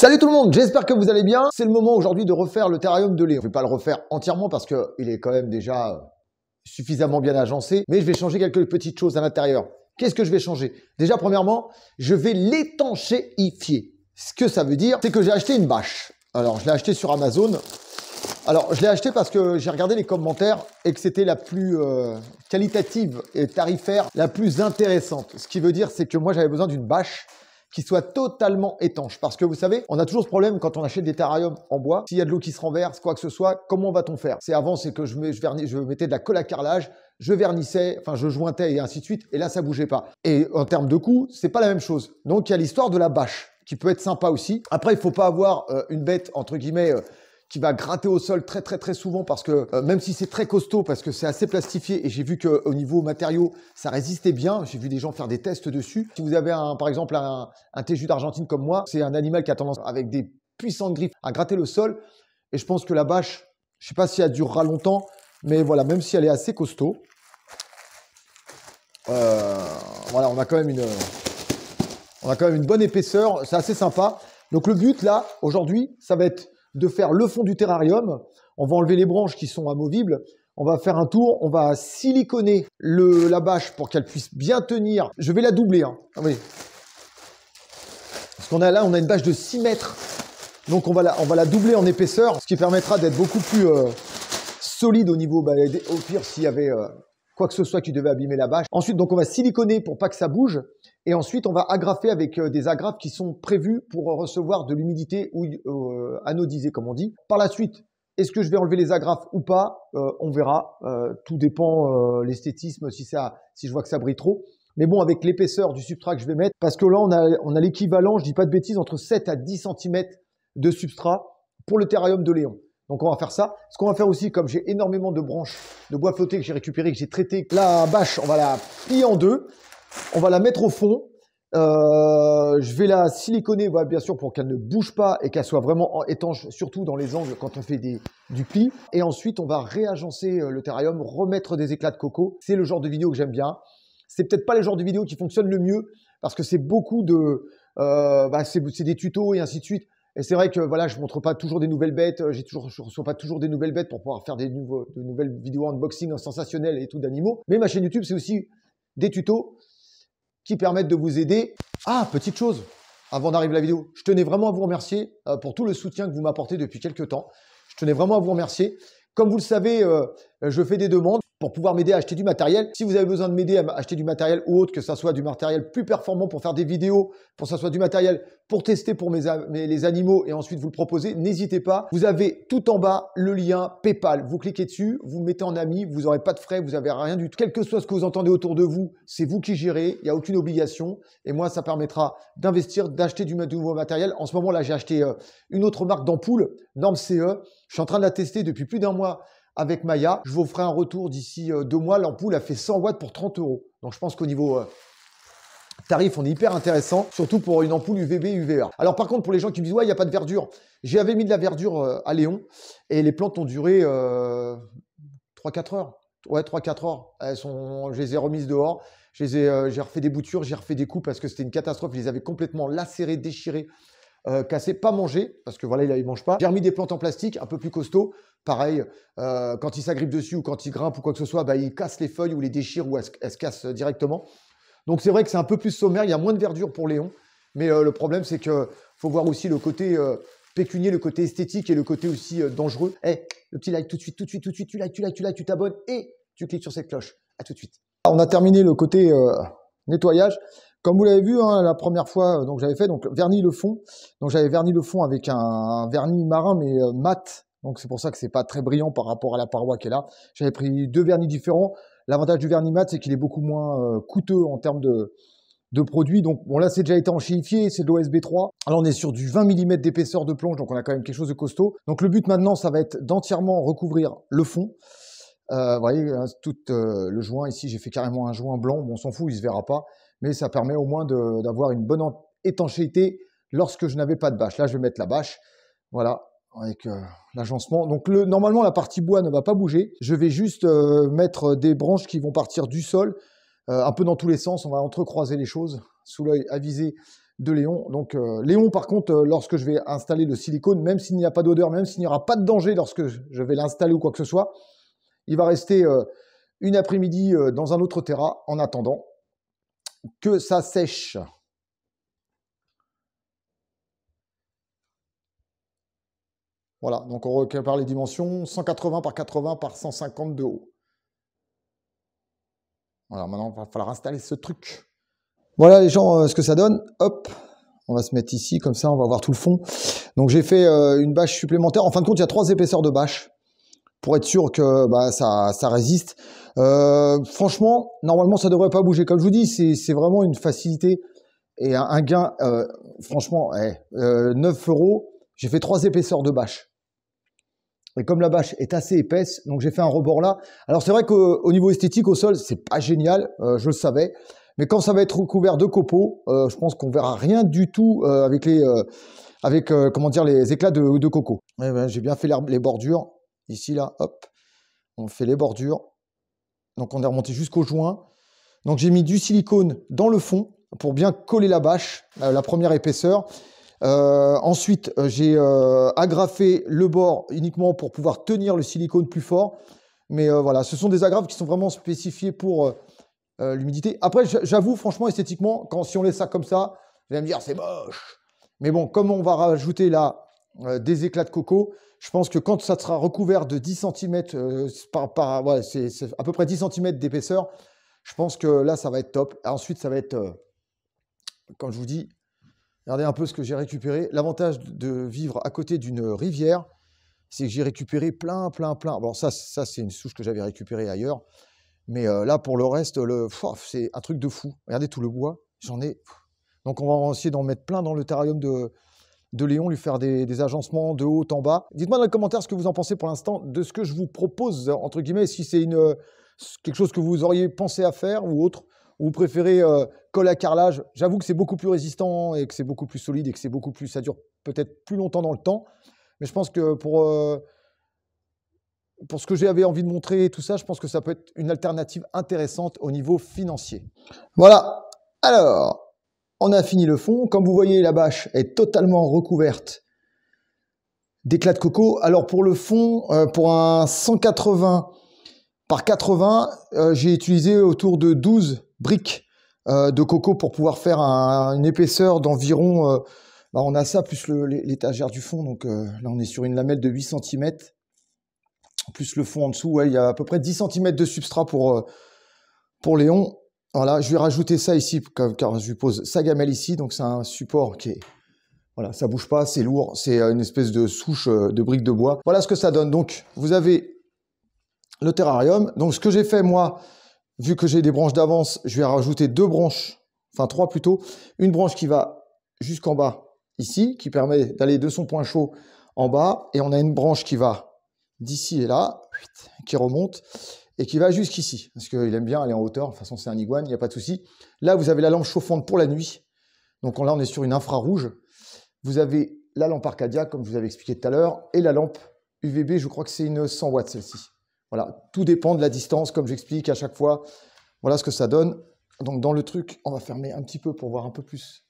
Salut tout le monde, j'espère que vous allez bien. C'est le moment aujourd'hui de refaire le terrarium de lait. Je ne vais pas le refaire entièrement parce qu'il est quand même déjà suffisamment bien agencé, mais je vais changer quelques petites choses à l'intérieur. Qu'est-ce que je vais changer Déjà, premièrement, je vais l'étanchéifier. Ce que ça veut dire, c'est que j'ai acheté une bâche. Alors, je l'ai acheté sur Amazon. Alors, je l'ai acheté parce que j'ai regardé les commentaires et que c'était la plus euh, qualitative et tarifaire, la plus intéressante. Ce qui veut dire, c'est que moi, j'avais besoin d'une bâche qui soit totalement étanche. Parce que vous savez, on a toujours ce problème quand on achète des terrariums en bois. S'il y a de l'eau qui se renverse, quoi que ce soit, comment va-t-on faire C'est avant, c'est que je, je, mettais de la colle à carrelage, je vernissais, enfin je jointais et ainsi de suite, et là ça bougeait pas. Et en termes de coût, c'est pas la même chose. Donc il y a l'histoire de la bâche qui peut être sympa aussi. Après, il faut pas avoir euh, une bête entre guillemets. Euh, qui va gratter au sol très très très souvent parce que euh, même si c'est très costaud parce que c'est assez plastifié et j'ai vu que au niveau matériaux ça résistait bien, j'ai vu des gens faire des tests dessus. Si vous avez un, par exemple un, un d'Argentine comme moi, c'est un animal qui a tendance avec des puissantes griffes à gratter le sol et je pense que la bâche, je sais pas si elle durera longtemps, mais voilà, même si elle est assez costaud, euh, voilà, on a quand même une on a quand même une bonne épaisseur, c'est assez sympa. Donc le but là aujourd'hui, ça va être de faire le fond du terrarium. On va enlever les branches qui sont amovibles. On va faire un tour, on va siliconer le, la bâche pour qu'elle puisse bien tenir. Je vais la doubler. Hein. Ah oui. Parce qu'on a là, on a une bâche de 6 mètres. Donc on va la, doubler en épaisseur, ce qui permettra d'être beaucoup plus euh, solide au niveau, bah, au pire s'il y avait euh, quoi que ce soit qui devait abîmer la bâche. Ensuite, donc on va siliconer pour pas que ça bouge. Et ensuite, on va agrafer avec euh, des agrafes qui sont prévues pour recevoir de l'humidité ou anodiser, euh, anodisée, comme on dit. Par la suite, est-ce que je vais enlever les agrafes ou pas euh, On verra. tout dépend l'esthétisme, si, si je vois que ça brille trop. Mais bon, avec l'épaisseur du substrat que je vais mettre, parce que là, on a, l'équivalent, je dis pas de bêtises, entre 7 à 10 cm de substrat pour le terrarium de Léon. Donc on va faire ça. Ce qu'on va faire aussi, comme j'ai énormément de branches de bois flotté que j'ai récupéré, que j'ai traité, la bâche, on va la plier en deux. On va la mettre au fond. Euh, je vais la siliconer, bien sûr, pour qu'elle ne bouge pas et qu'elle soit vraiment étanche, surtout dans les angles quand on fait du pli. Et ensuite, on va réagencer euh, le terrarium, remettre des éclats de coco. C'est le genre de vidéo que j'aime bien. C'est peut-être pas le genre de vidéo qui fonctionne le mieux parce que c'est beaucoup de, euh, bah, c'est des tutos et ainsi de suite. Et c'est vrai que voilà, je montre pas toujours des nouvelles bêtes, j'ai toujours, je reçois pas toujours des nouvelles bêtes pour pouvoir faire de nouvelles vidéos unboxing sensationnelles et tout d'animaux. Mais ma chaîne YouTube, c'est aussi des tutos, qui permettent de vous aider. Ah, petite chose, avant d'arriver à la vidéo, je tenais vraiment à vous remercier euh, pour tout le soutien que vous m'apportez depuis quelques temps. Je tenais vraiment à vous remercier. Comme vous le savez, euh, je fais des demandes pour pouvoir m'aider à acheter du matériel. Si vous avez besoin de m'aider à acheter du matériel ou autre, que ça soit du matériel plus performant pour faire des vidéos, pour que ça soit du matériel pour tester pour mes, les animaux et ensuite vous le proposer, n'hésitez pas. Vous avez tout en bas le lien PayPal. Vous cliquez dessus, vous mettez en ami, vous n'aurez pas de frais, vous n'avez rien du tout. Quel que soit ce que vous entendez autour de vous, c'est vous qui gérez, il n'y a aucune obligation. Et moi, ça permettra d'investir, d'acheter du nouveau matériel. En ce moment-là, j'ai acheté euh, une autre marque d'ampoule, Norme CE. Je suis en train de la tester depuis plus d'un mois avec Maya. Je vous ferai un retour d'ici euh, deux mois. L'ampoule a fait 100 watts pour 30 euros. Donc je pense qu'au niveau euh, tarif, on est hyper intéressant, surtout pour une ampoule UVB, UVR. Alors par contre, pour les gens qui me disent, ouais, il n'y a pas de verdure, j'avais mis de la verdure euh, à Léon et les plantes ont duré 3-4 heures. Ouais, 3-4 heures. je les ai remises dehors. Je j'ai refait des boutures, j'ai refait des coups parce que c'était une catastrophe. Ils les avaient complètement lacérées, déchirées, euh, pas mangées parce que voilà, ils ne mangent pas. J'ai remis des plantes en plastique un peu plus costaud. Pareil, euh, quand il s'agrippe dessus ou quand il grimpe ou quoi que ce soit, bah, il casse les feuilles ou les déchire ou elles, se cassent euh, directement. Donc c'est vrai que c'est un peu plus sommaire, il y a moins de verdure pour Léon. Mais euh, le problème, c'est qu'il faut voir aussi le côté pécunier, le côté esthétique et le côté aussi dangereux. Eh, le petit like tout de suite, tout de suite, tout de suite, tu like, tu like, tu like, tu t'abonnes et tu cliques sur cette cloche. À tout de suite. on a terminé le côté nettoyage. Comme vous l'avez vu, hein, la première fois, donc j'avais fait donc vernis le fond. Donc j'avais verni le fond avec un, vernis marin mais mat donc c'est pour ça que c'est pas très brillant par rapport à la paroi qui est là. J'avais pris deux vernis différents. L'avantage du vernis mat, c'est qu'il est beaucoup moins euh, coûteux en termes de, produits. Donc bon là c'est déjà étanchéifié, c'est de l'OSB 3. Alors on est sur du 20 mm d'épaisseur de plonge, donc on a quand même quelque chose de costaud. Donc le but maintenant ça va être d'entièrement recouvrir le fond. Euh, vous voyez, hein, tout euh, le joint ici, j'ai fait carrément un joint blanc. Bon, on s'en fout, il se verra pas, mais ça permet au moins d'avoir une bonne étanchéité lorsque je n'avais pas de bâche. Là, je vais mettre la bâche. Voilà, avec euh, l'agencement. Donc le, normalement la partie bois ne va pas bouger. Je vais juste euh, mettre euh, des branches qui vont partir du sol, un peu dans tous les sens. On va entrecroiser les choses sous l'œil avisé de Léon. Donc Léon, par contre, lorsque je vais installer le silicone, même s'il n'y a pas d'odeur, même s'il n'y aura pas de danger lorsque je vais l'installer ou quoi que ce soit, il va rester une après-midi dans un autre terrain en attendant que ça sèche. Voilà, donc on par les dimensions 180 par 80 par 150 de haut. Voilà, maintenant, il va falloir installer ce truc. Voilà les gens, euh, ce que ça donne. Hop, on va se mettre ici, comme ça, on va voir tout le fond. Donc j'ai fait euh, une bâche supplémentaire. En fin de compte, il y a trois épaisseurs de bâche pour être sûr que bah, ça, résiste. Euh, franchement, normalement, ça devrait pas bouger. Comme je vous dis, c'est vraiment une facilité et un, gain. franchement, 9 eh, euros, j'ai fait trois épaisseurs de bâche. Et comme la bâche est assez épaisse, donc j'ai fait un rebord là. Alors c'est vrai qu'au niveau esthétique, au sol, c'est pas génial, euh, je le savais. Mais quand ça va être recouvert de copeaux, euh, je pense qu'on verra rien du tout euh, avec les, avec comment dire, les éclats de, de coco. Eh ben, j'ai bien fait les bordures. Ici là, hop, on fait les bordures. Donc on est remonté jusqu'au joint. Donc j'ai mis du silicone dans le fond pour bien coller la bâche, la première épaisseur. Euh, ensuite, euh, j'ai euh, agrafé le bord uniquement pour pouvoir tenir le silicone plus fort. Mais voilà, ce sont des agrafes qui sont vraiment spécifiées pour l'humidité. Après, j'avoue, franchement, esthétiquement, quand si on laisse ça comme ça, vous allez me dire c'est moche. Mais bon, comme on va rajouter là des éclats de coco, je pense que quand ça sera recouvert de 10 cm, par, c'est à peu près 10 cm d'épaisseur, je pense que là, ça va être top. Ensuite, ça va être, quand je vous dis, Regardez un peu ce que j'ai récupéré. L'avantage de vivre à côté d'une rivière, c'est que j'ai récupéré plein, plein, plein. Bon, ça, ça c'est une souche que j'avais récupérée ailleurs. Mais euh, là, pour le reste, le... c'est un truc de fou. Regardez tout le bois, j'en ai. Donc, on va essayer d'en mettre plein dans le terrarium de, de Léon, lui faire des, des agencements de haut en bas. Dites-moi dans les commentaires ce que vous en pensez pour l'instant de ce que je vous propose, entre guillemets, si c'est une, quelque chose que vous auriez pensé à faire ou autre vous préférez euh, colle à carrelage, j'avoue que c'est beaucoup plus résistant et que c'est beaucoup plus solide et que c'est beaucoup plus, ça dure peut-être plus longtemps dans le temps. Mais je pense que pour, euh, pour ce que j'avais envie de montrer tout ça, je pense que ça peut être une alternative intéressante au niveau financier. Voilà. Alors, on a fini le fond. Comme vous voyez, la bâche est totalement recouverte d'éclats de coco. Alors pour le fond, euh, pour un 180 par 80, euh, j'ai utilisé autour de 12 briques euh, de coco pour pouvoir faire une épaisseur d'environ... Euh, bah, on a ça, plus l'étagère du fond. Donc là, on est sur une lamelle de 8 cm. Plus le fond en dessous, il y a à peu près 10 cm de substrat pour, pour Léon. Voilà, je vais rajouter ça ici, car je lui pose sa gamelle ici. Donc c'est un support qui est voilà, ça bouge pas, c'est lourd, c'est une espèce de souche de briques de bois. Voilà ce que ça donne. Donc, vous avez le terrarium. Donc ce que j'ai fait moi, vu que j'ai des branches d'avance, je vais rajouter deux branches, enfin trois plutôt, une branche qui va jusqu'en bas ici, qui permet d'aller de son point chaud en bas, et on a une branche qui va d'ici et là, qui remonte, et qui va jusqu'ici, parce qu'il aime bien aller en hauteur, de toute façon c'est un iguane, il n'y a pas de souci. Là, vous avez la lampe chauffante pour la nuit, donc là on est sur une infrarouge. Vous avez la lampe Arcadia, comme je vous avais expliqué tout à l'heure, et la lampe UVB, je crois que c'est une 100 watts celle-ci. Voilà, tout dépend de la distance, comme j'explique à chaque fois. Voilà ce que ça donne. Donc dans le truc, on va fermer un petit peu pour voir un peu plus.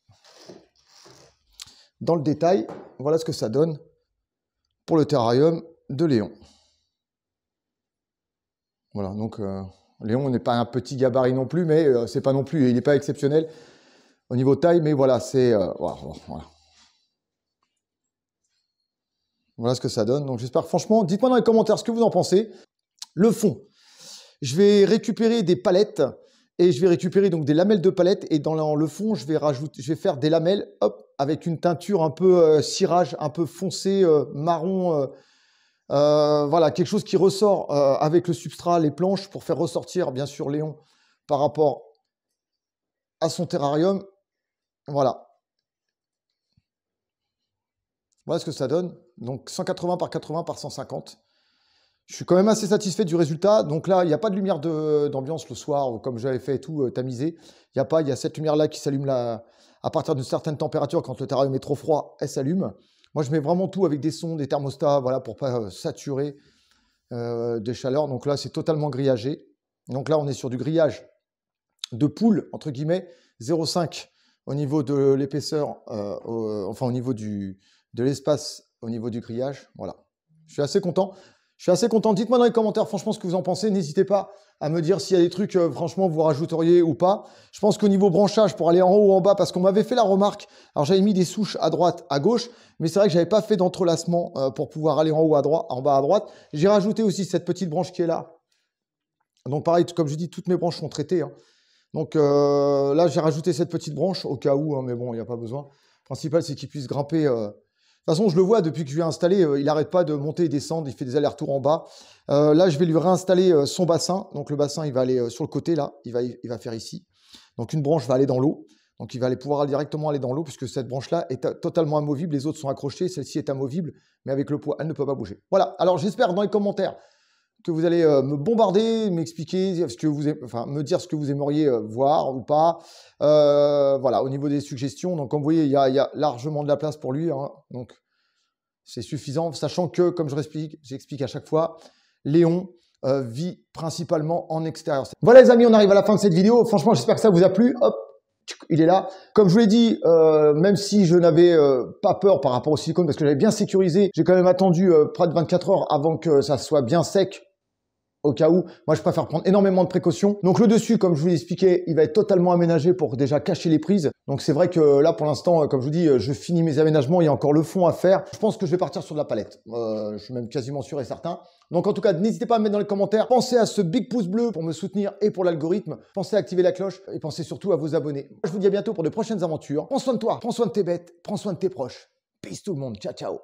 Dans le détail, voilà ce que ça donne pour le terrarium de Léon. Voilà, donc euh, Léon n'est pas un petit gabarit non plus, mais euh, c'est pas non plus, il n'est pas exceptionnel au niveau taille, mais voilà, c'est euh, voilà ce que ça donne. Donc j'espère, franchement, dites-moi dans les commentaires ce que vous en pensez le fond. Je vais récupérer des palettes et je vais récupérer donc des lamelles de palettes et dans le fond, je vais faire des lamelles, avec une teinture un peu euh, cirage, un peu foncé, euh, marron. Euh, voilà, quelque chose qui ressort avec le substrat, les planches, pour faire ressortir, bien sûr, Léon par rapport à son terrarium. Voilà. Voilà ce que ça donne. Donc 180 par 80 par 150. Je suis quand même assez satisfait du résultat. Donc là, il n'y a pas de lumière d'ambiance le soir, comme j'avais fait tout, euh, tamisé. Il n'y a pas, il y a cette lumière-là qui s'allume à partir d'une certaine température. Quand le terrain est trop froid, elle s'allume. Moi, je mets vraiment tout avec des sons, des thermostats, voilà, pour pas euh, saturer euh, des chaleurs. Donc là, c'est totalement grillagé. Donc là, on est sur du grillage de poule, entre guillemets, 0,5 au niveau de l'épaisseur, enfin au niveau du, de l'espace, au niveau du grillage. Voilà. Je suis assez content. Je suis assez content. Dites-moi dans les commentaires, franchement, ce que vous en pensez. N'hésitez pas à me dire s'il y a des trucs, euh, franchement, vous rajouteriez ou pas. Je pense qu'au niveau branchage, pour aller en haut ou en bas, parce qu'on m'avait fait la remarque, alors j'avais mis des souches à droite, à gauche, mais c'est vrai que j'avais pas fait d'entrelacement euh, pour pouvoir aller en haut à droite, en bas à droite. J'ai rajouté aussi cette petite branche qui est là. Donc pareil, comme je dis, toutes mes branches sont traitées. Hein. Donc euh, là, j'ai rajouté cette petite branche au cas où, hein, mais bon, il n'y a pas besoin. Le principal, c'est qu'il puisse grimper toute façon, je le vois depuis que je l'ai installé, euh, il n'arrête pas de monter et descendre, il fait des allers-retours en bas. Euh, là, je vais lui réinstaller euh, son bassin. Donc le bassin, il va aller sur le côté là, il va, faire ici. Donc une branche va aller dans l'eau. Donc il va aller pouvoir directement aller dans l'eau puisque cette branche-là est totalement amovible, les autres sont accrochées, celle-ci est amovible, mais avec le poids, elle ne peut pas bouger. Voilà, alors j'espère dans les commentaires que vous allez euh, me bombarder, m'expliquer que vous, me dire ce que vous aimeriez euh, voir ou pas. Euh, voilà, au niveau des suggestions. Donc, comme vous voyez, il y, a, largement de la place pour lui. Hein. donc, c'est suffisant, sachant que, comme je l'explique, j'explique à chaque fois, Léon vit principalement en extérieur. Voilà, les amis, on arrive à la fin de cette vidéo. Franchement, j'espère que ça vous a plu. Hop, il est là. Comme je vous l'ai dit, même si je n'avais pas peur par rapport au silicone parce que j'avais bien sécurisé, j'ai quand même attendu près de 24 heures avant que ça soit bien sec au cas où. Moi, je préfère prendre énormément de précautions. Donc le dessus, comme je vous l'expliquais, il va être totalement aménagé pour déjà cacher les prises. Donc c'est vrai que là, pour l'instant, euh, comme je vous dis, euh, je finis mes aménagements. Il y a encore le fond à faire. Je pense que je vais partir sur de la palette. Euh, je suis même quasiment sûr et certain. Donc en tout cas, n'hésitez pas à me mettre dans les commentaires. Pensez à ce big pouce bleu pour me soutenir et pour l'algorithme. Pensez à activer la cloche et pensez surtout à vous abonner. Je vous dis à bientôt pour de prochaines aventures. Prends soin de toi, prends soin de tes bêtes, prends soin de tes proches. Peace tout le monde. Ciao, ciao.